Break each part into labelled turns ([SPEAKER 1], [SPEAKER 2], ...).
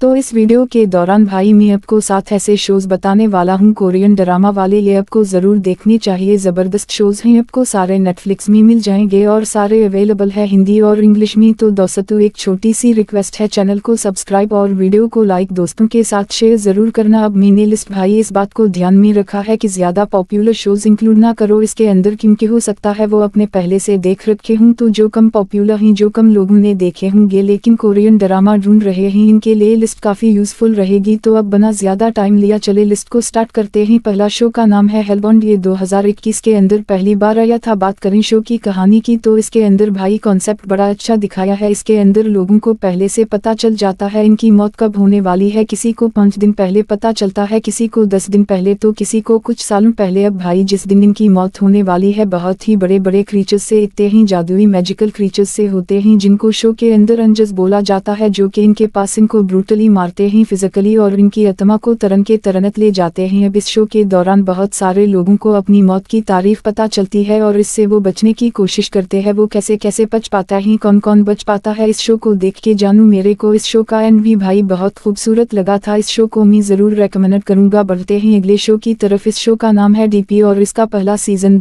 [SPEAKER 1] तो इस वीडियो के दौरान भाई मैं आपको साथ ऐसे शोज बताने वाला हूँ कोरियन ड्रामा वाले ये आपको ज़रूर देखने चाहिए ज़बरदस्त शोज हैं आपको सारे नेटफ्लिक्स में मिल जाएंगे और सारे अवेलेबल है हिंदी और इंग्लिश में तो दोस्तों एक छोटी सी रिक्वेस्ट है चैनल को सब्सक्राइब और वीडियो को लाइक दोस्तों के साथ शेयर ज़रूर करना अब मैंने लिस्ट भाई इस बात को ध्यान में रखा है कि ज़्यादा पॉपुलर शोज इंक्लूड ना करो इसके अंदर क्योंकि हो सकता है वो अपने पहले से देख रखे हूँ तो जो कम पॉपुलर है जो कम लोगों ने देखे होंगे लेकिन कोरियन ड्रामा ढूंढ रहे हैं इनके लिए लिस्ट काफ़ी यूजफुल रहेगी तो अब बना ज़्यादा टाइम लिया चले लिस्ट को स्टार्ट करते ही पहला शो का नाम है हेलबॉन्ड ये 2021 के अंदर पहली बार आया था बात करें शो की कहानी की तो इसके अंदर भाई कॉन्सेप्ट बड़ा अच्छा दिखाया है इसके अंदर लोगों को पहले से पता चल जाता है इनकी मौत कब होने वाली है किसी को पांच दिन पहले पता चलता है किसी को दस दिन पहले तो किसी को कुछ सालों पहले अब भाई जिस दिन इनकी मौत होने वाली है बहुत ही बड़े बड़े क्रीचर्स से इतने ही जादुई मैजिकल क्रीचर्स से होते हैं जिनको शो के अंदर अंजस बोला जाता है जो कि इनके पास इनको ब्रूटल फिजिकली मारते हैं फिजिकली और इनकी आत्मा को तरन के तरनत ले जाते हैं अब इस शो के दौरान बहुत सारे लोगों को अपनी मौत की तारीफ पता चलती है और इससे वो बचने की कोशिश करते हैं वो कैसे कैसे बच पाता है कौन कौन बच पाता है इस शो को देख के जानू मेरे को इस शो का एन भी भाई बहुत खूबसूरत लगा था इस शो को मैं ज़रूर रेकमेंड करूंगा बढ़ते हैं अगले शो की तरफ इस शो का नाम है डीपी और इसका पहला सीज़न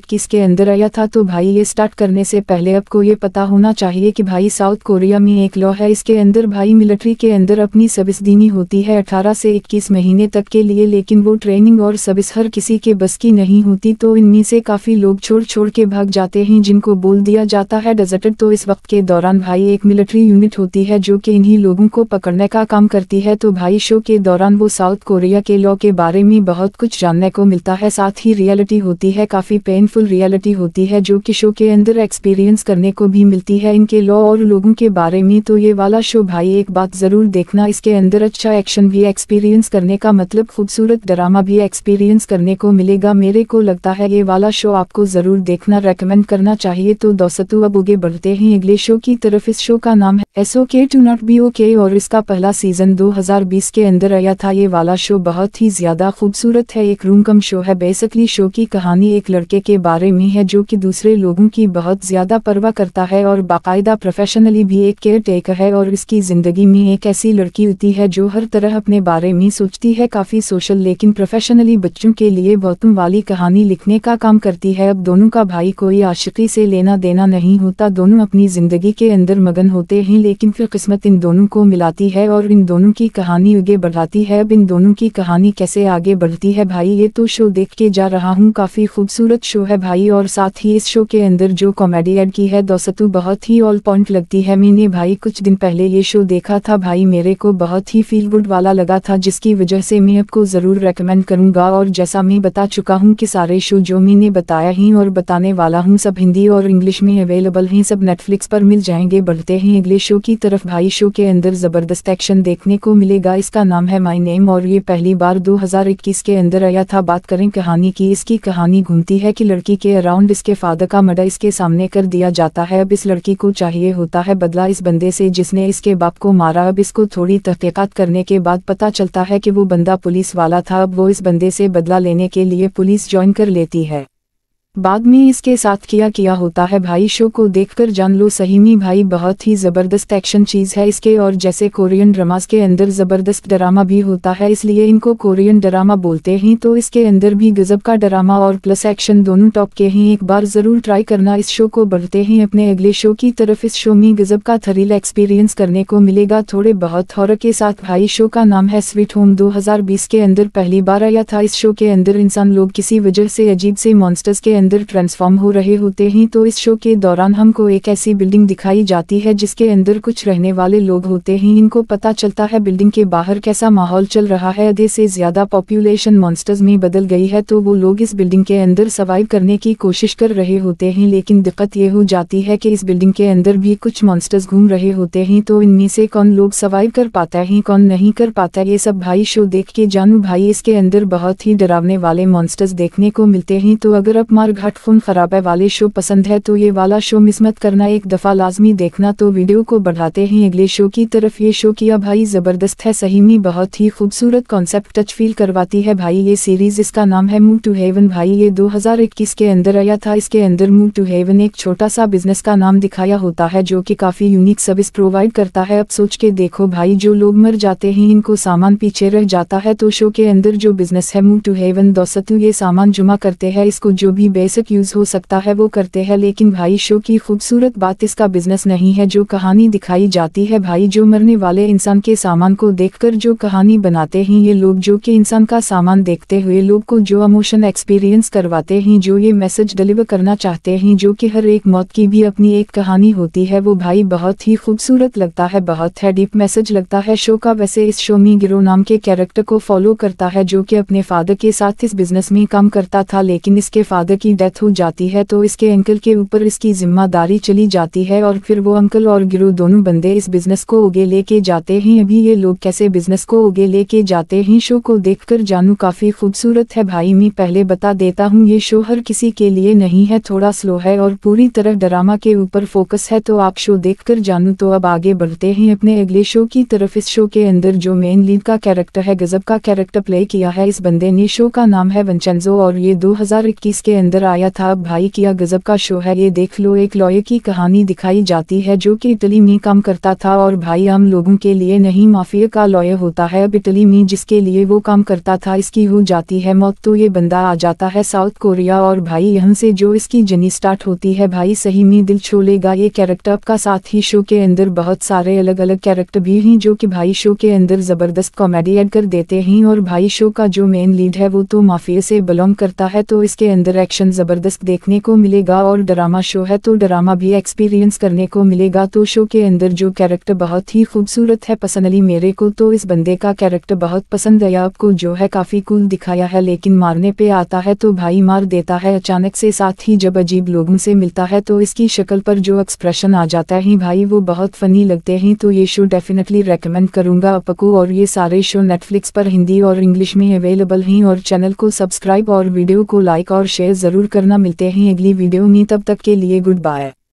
[SPEAKER 1] इक्कीस के अंदर आया था तो भाई ये स्टार्ट करने से पहले आपको ये पता होना चाहिए कि भाई साउथ कोरिया में एक लॉ है इसके अंदर भाई मिलिट्री के अंदर अंदर अपनी सर्विस देनी होती है 18 से 21 महीने तक के लिए लेकिन वो ट्रेनिंग और सर्विस हर किसी के बस की नहीं होती तो इनमें से काफ़ी लोग छोड़ छोड़ के भाग जाते हैं जिनको बोल दिया जाता है डेजर्टेड तो इस वक्त के दौरान भाई एक मिलिट्री यूनिट होती है जो कि इन्हीं लोगों को पकड़ने का काम करती है तो भाई शो के दौरान वो साउथ कोरिया के लॉ के बारे में बहुत कुछ जानने को मिलता है साथ ही रियलिटी होती है काफ़ी पेनफुल रियलिटी होती है जो कि शो के अंदर एक्सपीरियंस करने को भी मिलती है इनके लॉ और लोगों के बारे में तो ये वाला शो भाई एक बात ज़रूर देख देखना इसके अंदर अच्छा एक्शन भी एक्सपीरियंस करने का मतलब खूबसूरत ड्रामा भी एक्सपीरियंस करने को मिलेगा मेरे को लगता है ये वाला शो आपको ज़रूर देखना रेकमेंड करना चाहिए तो दोस्तों अब उगे बढ़ते हैं अगले शो की तरफ इस शो का नाम है एस के टू नॉट बी ओके और इसका पहला सीजन बीस के अंदर आया था ये वाला शो बहुत ही ज़्यादा खूबसूरत है एक रूम कम शो है बेसिकली शो की कहानी एक लड़के के बारे में है जो की दूसरे लोगों की बहुत ज़्यादा परवाह करता है और बाकायदा प्रोफेशनली भी एक केयर टेकर है और इसकी ज़िंदगी में एक ऐसी की लड़की होती है जो हर तरह अपने बारे में सोचती है काफ़ी सोशल लेकिन प्रोफेशनली बच्चों के लिए गौतम वाली कहानी लिखने का काम करती है अब दोनों का भाई कोई आशिकी से लेना देना नहीं होता दोनों अपनी ज़िंदगी के अंदर मगन होते हैं लेकिन फिर किस्मत इन दोनों को मिलाती है और इन दोनों की कहानी आगे बढ़ाती है अब इन दोनों की कहानी कैसे आगे बढ़ती है भाई ये तो शो देख के जा रहा हूँ काफ़ी खूबसूरत शो है भाई और साथ ही इस शो के अंदर जो कॉमेडी एड की है दोस्तों बहुत ही ऑल पॉइंट लगती है मैंने भाई कुछ दिन पहले ये शो देखा था भाई मेरे मेरे को बहुत ही फील गुड वाला लगा था जिसकी वजह से मैं आपको ज़रूर रेकमेंड करूंगा और जैसा मैं बता चुका हूँ कि सारे शो जो मैंने बताया ही और बताने वाला हूँ सब हिंदी और इंग्लिश में अवेलेबल हैं सब नेटफ्लिक्स पर मिल जाएंगे बढ़ते हैं अगले शो की तरफ भाई शो के अंदर ज़बरदस्त एक्शन देखने को मिलेगा इसका नाम है माई नेम और ये पहली बार दो के अंदर आया था बात करें कहानी की इसकी कहानी घूमती है कि लड़की के अराउंड इसके फादर का मडा इसके सामने कर दिया जाता है अब इस लड़की को चाहिए होता है बदला इस बंदे से जिसने इसके बाप को मारा अब इसको थोड़ी तहकीकात करने के बाद पता चलता है कि वो बंदा पुलिस वाला था अब वो इस बंदे से बदला लेने के लिए पुलिस ज्वाइन कर लेती है बाद में इसके साथ किया किया होता है भाई शो को देखकर जान लो सही में भाई बहुत ही ज़बरदस्त एक्शन चीज़ है इसके और जैसे कोरियन ड्रामास के अंदर ज़बरदस्त ड्रामा भी होता है इसलिए इनको कोरियन ड्रामा बोलते हैं तो इसके अंदर भी गज़ब का ड्रामा और प्लस एक्शन दोनों टॉप के हैं एक बार ज़रूर ट्राई करना इस शो को बढ़ते हैं अपने अगले शो की तरफ इस शो में गज़ब का थरील एक्सपीरियंस करने को मिलेगा थोड़े बहुत थौर के साथ भाई शो का नाम है स्वीट होम दो के अंदर पहली बार आया था इस शो के अंदर इंसान लोग किसी वजह से अजीब से मॉन्स्टर्स के अंदर ट्रांसफॉर्म हो रहे होते हैं तो इस शो के दौरान हमको एक ऐसी बिल्डिंग दिखाई जाती है जिसके अंदर कुछ रहने वाले लोग होते हैं इनको पता चलता है बिल्डिंग के बाहर कैसा माहौल चल रहा है आधे से ज्यादा पॉपुलेशन मॉन्स्टर्स में बदल गई है तो वो लोग इस बिल्डिंग के अंदर सर्वाइव करने की कोशिश कर रहे होते हैं लेकिन दिक्कत ये हो जाती है कि इस बिल्डिंग के अंदर भी कुछ मॉन्स्टर्स घूम रहे होते हैं तो इनमें से कौन लोग सर्वाइव कर पाता है कौन नहीं कर पाता ये सब भाई शो देख के जानू भाई इसके अंदर बहुत ही डरावने वाले मॉन्स्टर्स देखने को मिलते हैं तो अगर आप मार अगर घाटफुम खराबे वाले शो पसंद है तो ये वाला शो मिसमत करना एक दफ़ा लाजमी देखना तो वीडियो को बढ़ाते हैं अगले शो की तरफ ये शो किया भाई ज़बरदस्त है सही में बहुत ही खूबसूरत कॉन्सेप्ट टच फील करवाती है भाई ये सीरीज़ इसका नाम है मूव टू हेवन भाई ये इक्कीस के अंदर आया था इसके अंदर मूव टू हेवन एक छोटा सा बिजनेस का नाम दिखाया होता है जो कि काफ़ी यूनिक सर्विस प्रोवाइड करता है अब सोच के देखो भाई जो लोग मर जाते हैं इनको सामान पीछे रह जाता है तो शो के अंदर जो बिजनेस है मूव टू हेवन दोस्तु ये सामान जुमा करते हैं इसको जो भी बेसिक यूज़ हो सकता है वो करते हैं लेकिन भाई शो की खूबसूरत बात इसका बिजनेस नहीं है जो कहानी दिखाई जाती है भाई जो मरने वाले इंसान के सामान को देखकर जो कहानी बनाते हैं ये लोग जो कि इंसान का सामान देखते हुए लोग को जो इमोशन एक्सपीरियंस करवाते हैं जो ये मैसेज डिलीवर करना चाहते हैं जो कि हर एक मौत की भी अपनी एक कहानी होती है वो भाई बहुत ही खूबसूरत लगता है बहुत है डीप मैसेज लगता है शो का वैसे इस शो में गिरो नाम के कैरेक्टर को फॉलो करता है जो कि अपने फादर के साथ इस बिजनेस में काम करता था लेकिन इसके फादर की की डेथ हो जाती है तो इसके अंकल के ऊपर इसकी जिम्मेदारी चली जाती है और फिर वो अंकल और गिरु दोनों बंदे इस बिजनेस को उगे लेके जाते हैं अभी ये लोग कैसे बिजनेस को उगे लेके जाते हैं शो को देखकर जानू काफ़ी खूबसूरत है भाई मैं पहले बता देता हूँ ये शो हर किसी के लिए नहीं है थोड़ा स्लो है और पूरी तरह ड्रामा के ऊपर फोकस है तो आप शो देखकर जानू तो अब आगे बढ़ते हैं अपने अगले शो की तरफ इस शो के अंदर जो मेन लीड का कैरेक्टर है गजब का कैरेक्टर प्ले किया है इस बंदे ने शो का नाम है वंचेंजो और ये 2021 के अंदर नजर आया था अब भाई किया गजब का शो है ये देख लो एक लॉय की कहानी दिखाई जाती है जो कि इटली में काम करता था और भाई आम लोगों के लिए नहीं माफिया का लॉय होता है अब इटली में जिसके लिए वो काम करता था इसकी हो जाती है मौत तो ये बंदा आ जाता है साउथ कोरिया और भाई यहाँ से जो इसकी जर्नी स्टार्ट होती है भाई सही में दिल छो लेगा ये कैरेक्टर का साथ ही शो के अंदर बहुत सारे अलग अलग कैरेक्टर भी हैं जो कि भाई शो के अंदर ज़बरदस्त कॉमेडी एड कर देते हैं और भाई शो का जो मेन लीड है वो तो माफिया से बिलोंग करता है तो इसके अंदर एक्शन ज़बरदस्त देखने को मिलेगा और ड्रामा शो है तो ड्रामा भी एक्सपीरियंस करने को मिलेगा तो शो के अंदर जो कैरेक्टर बहुत ही खूबसूरत है पसंदली मेरे को तो इस बंदे का कैरेक्टर बहुत पसंद है आपको जो है काफ़ी कूल दिखाया है लेकिन मारने पे आता है तो भाई मार देता है अचानक से साथ ही जब अजीब लोगों से मिलता है तो इसकी शक्ल पर जो एक्सप्रेशन आ जाता है भाई वो बहुत फ़नी लगते हैं तो ये शो डेफिनेटली रेकमेंड करूंगा आपको और ये सारे शो नेटफ्लिक्स पर हिंदी और इंग्लिश में अवेलेबल हैं और चैनल को सब्सक्राइब और वीडियो को लाइक और शेयर ज़रूर जरूर करना मिलते हैं अगली वीडियो में तब तक के लिए गुड बाय